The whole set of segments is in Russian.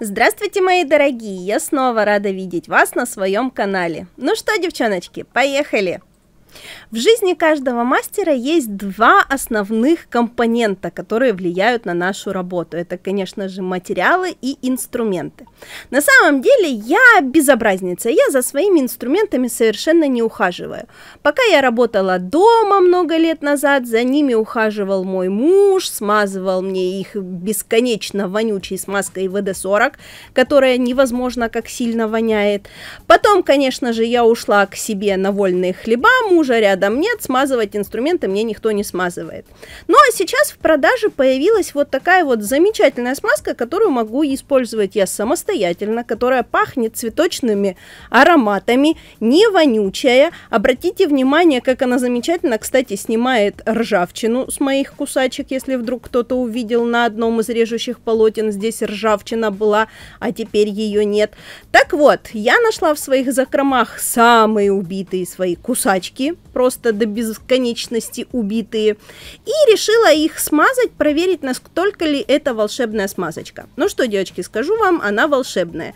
Здравствуйте, мои дорогие! Я снова рада видеть вас на своем канале. Ну что, девчоночки, поехали! В жизни каждого мастера есть два основных компонента, которые влияют на нашу работу. Это, конечно же, материалы и инструменты. На самом деле я безобразница, я за своими инструментами совершенно не ухаживаю. Пока я работала дома много лет назад, за ними ухаживал мой муж, смазывал мне их бесконечно вонючей смазкой ВД-40, которая невозможно как сильно воняет. Потом, конечно же, я ушла к себе на вольные хлеба, муж мужа рядом нет, смазывать инструменты мне никто не смазывает. Ну а сейчас в продаже появилась вот такая вот замечательная смазка, которую могу использовать я самостоятельно, которая пахнет цветочными ароматами, не вонючая. Обратите внимание, как она замечательно, кстати, снимает ржавчину с моих кусачек, если вдруг кто-то увидел на одном из режущих полотен, здесь ржавчина была, а теперь ее нет. Так вот, я нашла в своих закромах самые убитые свои кусачки, просто до бесконечности убитые, и решила их смазать, проверить, насколько ли это волшебная смазочка. Ну что, девочки, скажу вам, она волшебная.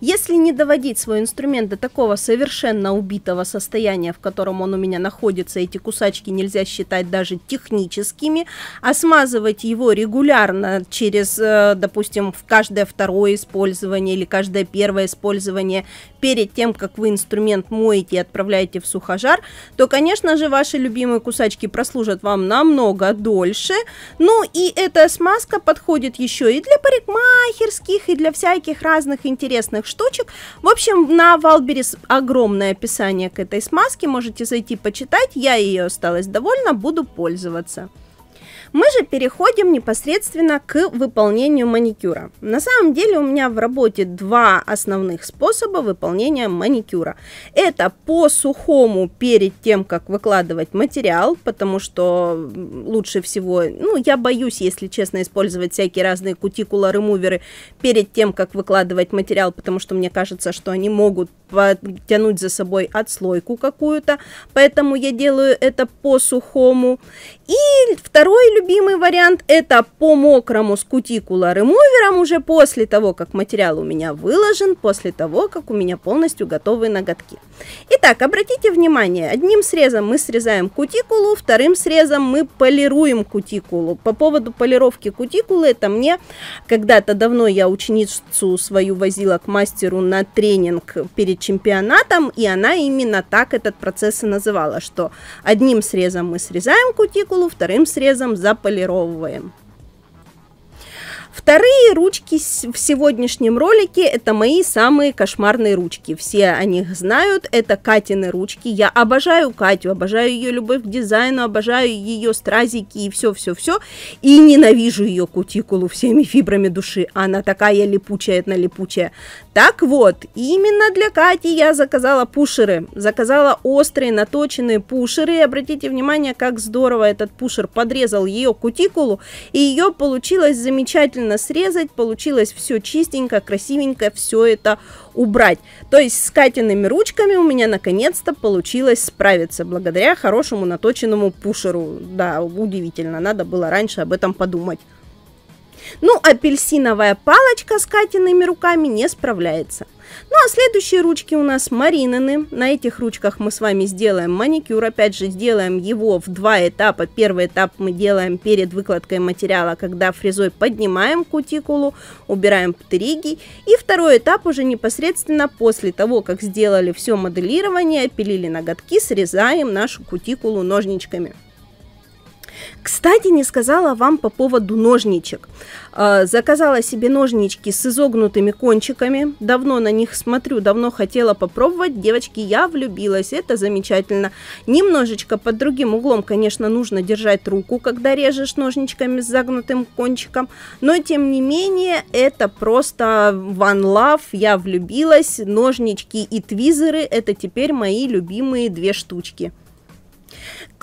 Если не доводить свой инструмент до такого совершенно убитого состояния, в котором он у меня находится, эти кусачки нельзя считать даже техническими, а смазывать его регулярно через, э, допустим, в каждое второе использование или каждое первое использование, перед тем, как вы инструмент моете и отправляете в сухожар, то, конечно же, ваши любимые кусачки прослужат вам намного дольше. Ну и эта смазка подходит еще и для парикмахерских, и для всяких разных интересных разных штучек. В общем, на Валберис огромное описание к этой смазке, можете зайти почитать, я ее осталась довольна, буду пользоваться. Мы же переходим непосредственно к выполнению маникюра. На самом деле у меня в работе два основных способа выполнения маникюра. Это по сухому перед тем, как выкладывать материал, потому что лучше всего, ну, я боюсь, если честно, использовать всякие разные кутикула-ремуверы перед тем, как выкладывать материал, потому что мне кажется, что они могут тянуть за собой отслойку какую-то, поэтому я делаю это по сухому. И второй любимый любимый вариант – это по мокрому с кутикула ремувером уже после того, как материал у меня выложен, после того, как у меня полностью готовы ноготки. Итак, обратите внимание, одним срезом мы срезаем кутикулу, вторым срезом мы полируем кутикулу. По поводу полировки кутикулы, это мне когда-то давно я ученицу свою возила к мастеру на тренинг перед чемпионатом, и она именно так этот процесс и называла, что одним срезом мы срезаем кутикулу, вторым срезом заполировываем. Вторые ручки в сегодняшнем ролике это мои самые кошмарные ручки. Все о них знают. Это Катины ручки. Я обожаю Катю, обожаю ее любовь к дизайну, обожаю ее стразики и все-все-все. И ненавижу ее кутикулу всеми фибрами души. Она такая липучая, это липучая. Так вот, именно для Кати я заказала пушеры. Заказала острые, наточенные пушеры. И обратите внимание, как здорово этот пушер подрезал ее кутикулу. И ее получилось замечательно правильно срезать, получилось все чистенько, красивенько, все это убрать. То есть с Катиными ручками у меня наконец-то получилось справиться, благодаря хорошему наточенному пушеру. Да, удивительно, надо было раньше об этом подумать. Ну, апельсиновая палочка с Катиными руками не справляется. Ну а следующие ручки у нас маринаны. На этих ручках мы с вами сделаем маникюр. Опять же, сделаем его в два этапа. Первый этап мы делаем перед выкладкой материала, когда фрезой поднимаем кутикулу, убираем птериги. И второй этап уже непосредственно после того, как сделали все моделирование, пилили ноготки, срезаем нашу кутикулу ножничками. Кстати, не сказала вам по поводу ножничек. Э, заказала себе ножнички с изогнутыми кончиками. Давно на них смотрю, давно хотела попробовать. Девочки, я влюбилась, это замечательно. Немножечко под другим углом, конечно, нужно держать руку, когда режешь ножничками с загнутым кончиком. Но, тем не менее, это просто one love. Я влюбилась. Ножнички и твизеры – это теперь мои любимые две штучки.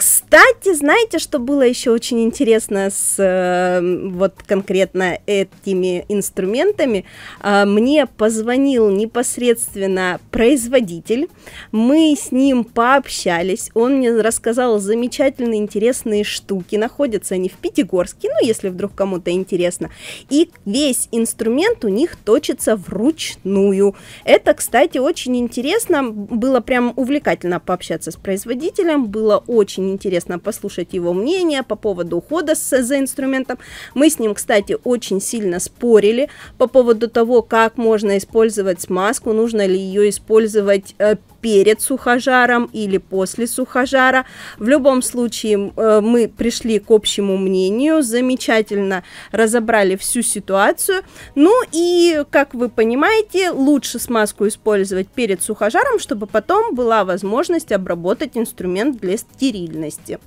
Кстати, знаете, что было еще очень интересно с э, вот конкретно этими инструментами? Э, мне позвонил непосредственно производитель, мы с ним пообщались, он мне рассказал замечательные интересные штуки, находятся они в Пятигорске, ну, если вдруг кому-то интересно, и весь инструмент у них точится вручную. Это, кстати, очень интересно, было прям увлекательно пообщаться с производителем, было очень интересно послушать его мнение по поводу ухода с, за инструментом. Мы с ним, кстати, очень сильно спорили по поводу того, как можно использовать смазку, нужно ли ее использовать э, перед сухожаром или после сухожара. В любом случае э, мы пришли к общему мнению, замечательно разобрали всю ситуацию. Ну и, как вы понимаете, лучше смазку использовать перед сухожаром, чтобы потом была возможность обработать инструмент для стерильности деятельности.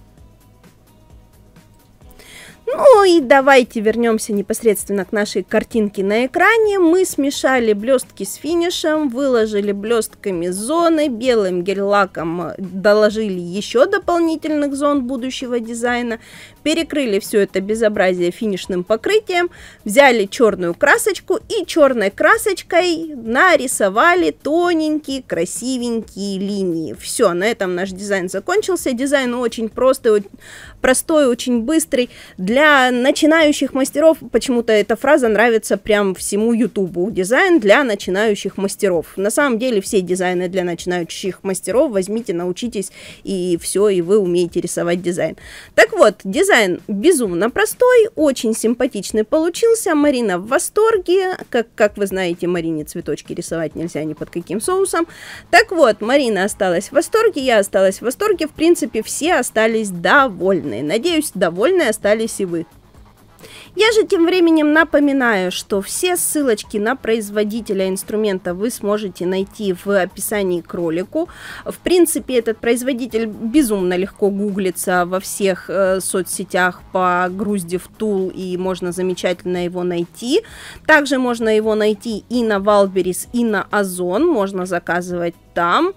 Ну и давайте вернемся непосредственно к нашей картинке на экране. Мы смешали блестки с финишем, выложили блестками зоны, белым гель-лаком доложили еще дополнительных зон будущего дизайна перекрыли все это безобразие финишным покрытием, взяли черную красочку и черной красочкой нарисовали тоненькие, красивенькие линии. Все, на этом наш дизайн закончился. Дизайн очень простой, простой, очень быстрый. Для начинающих мастеров почему-то эта фраза нравится прям всему Ютубу. Дизайн для начинающих мастеров. На самом деле все дизайны для начинающих мастеров возьмите, научитесь, и все, и вы умеете рисовать дизайн. Так вот, дизайн Дизайн безумно простой, очень симпатичный получился. Марина в восторге. Как, как вы знаете, Марине цветочки рисовать нельзя ни под каким соусом. Так вот, Марина осталась в восторге, я осталась в восторге. В принципе, все остались довольны. Надеюсь, довольны остались и вы. Я же тем временем напоминаю, что все ссылочки на производителя инструмента вы сможете найти в описании к ролику. В принципе, этот производитель безумно легко гуглится во всех э, соцсетях по грузде в Тул, и можно замечательно его найти. Также можно его найти и на Валберис, и на Озон, можно заказывать там.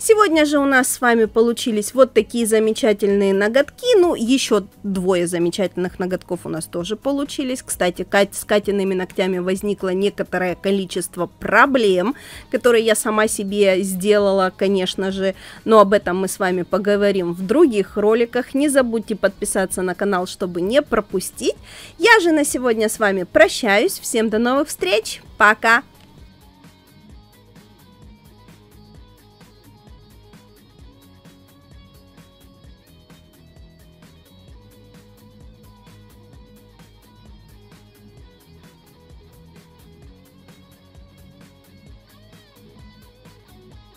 Сегодня же у нас с вами получились вот такие замечательные ноготки. Ну, еще двое замечательных ноготков у нас тоже получились. Кстати, с Катиными ногтями возникло некоторое количество проблем, которые я сама себе сделала, конечно же. Но об этом мы с вами поговорим в других роликах. Не забудьте подписаться на канал, чтобы не пропустить. Я же на сегодня с вами прощаюсь. Всем до новых встреч. Пока!